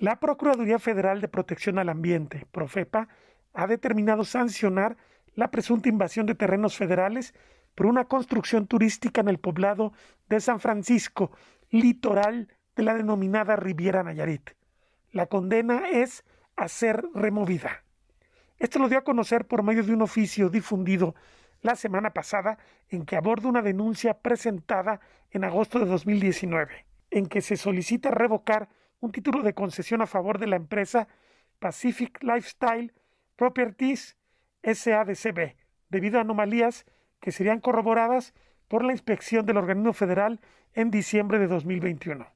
La Procuraduría Federal de Protección al Ambiente, Profepa, ha determinado sancionar la presunta invasión de terrenos federales por una construcción turística en el poblado de San Francisco, litoral de la denominada Riviera Nayarit. La condena es a ser removida. Esto lo dio a conocer por medio de un oficio difundido la semana pasada en que aborda una denuncia presentada en agosto de 2019, en que se solicita revocar un título de concesión a favor de la empresa Pacific Lifestyle Properties SADCB, debido a anomalías que serían corroboradas por la inspección del organismo federal en diciembre de 2021.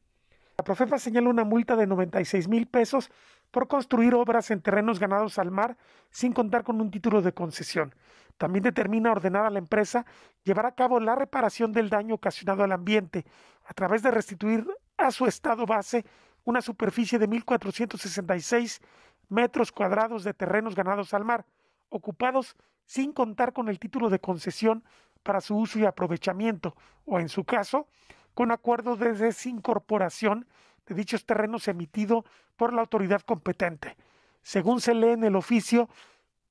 La Profefa señala una multa de 96 mil pesos por construir obras en terrenos ganados al mar sin contar con un título de concesión. También determina ordenar a la empresa llevar a cabo la reparación del daño ocasionado al ambiente a través de restituir a su estado base una superficie de 1.466 metros cuadrados de terrenos ganados al mar, ocupados sin contar con el título de concesión para su uso y aprovechamiento, o en su caso, con acuerdo de desincorporación de dichos terrenos emitido por la autoridad competente. Según se lee en el oficio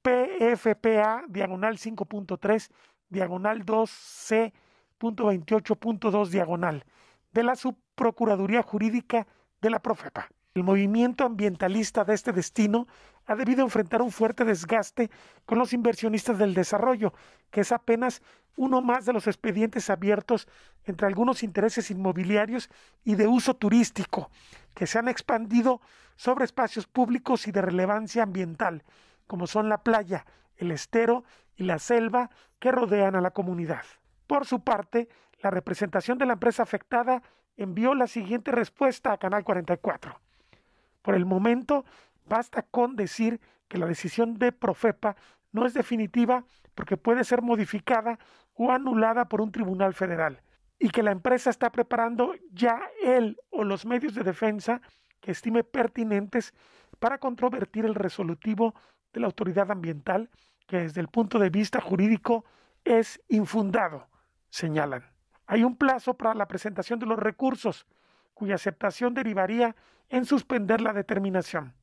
PFPA, diagonal 5.3, diagonal 2C.28.2, diagonal, de la Subprocuraduría Jurídica de la Profepa. El movimiento ambientalista de este destino ha debido enfrentar un fuerte desgaste con los inversionistas del desarrollo, que es apenas uno más de los expedientes abiertos entre algunos intereses inmobiliarios y de uso turístico, que se han expandido sobre espacios públicos y de relevancia ambiental, como son la playa, el estero y la selva que rodean a la comunidad. Por su parte, la representación de la empresa afectada envió la siguiente respuesta a Canal 44. Por el momento, basta con decir que la decisión de Profepa no es definitiva porque puede ser modificada o anulada por un tribunal federal y que la empresa está preparando ya él o los medios de defensa que estime pertinentes para controvertir el resolutivo de la autoridad ambiental que desde el punto de vista jurídico es infundado señalan. Hay un plazo para la presentación de los recursos, cuya aceptación derivaría en suspender la determinación.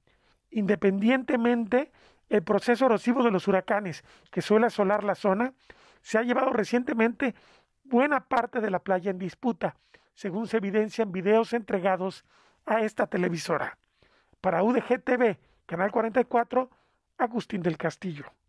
Independientemente, el proceso erosivo de los huracanes que suele asolar la zona se ha llevado recientemente buena parte de la playa en disputa, según se evidencia en videos entregados a esta televisora. Para UDGTV, Canal 44, Agustín del Castillo.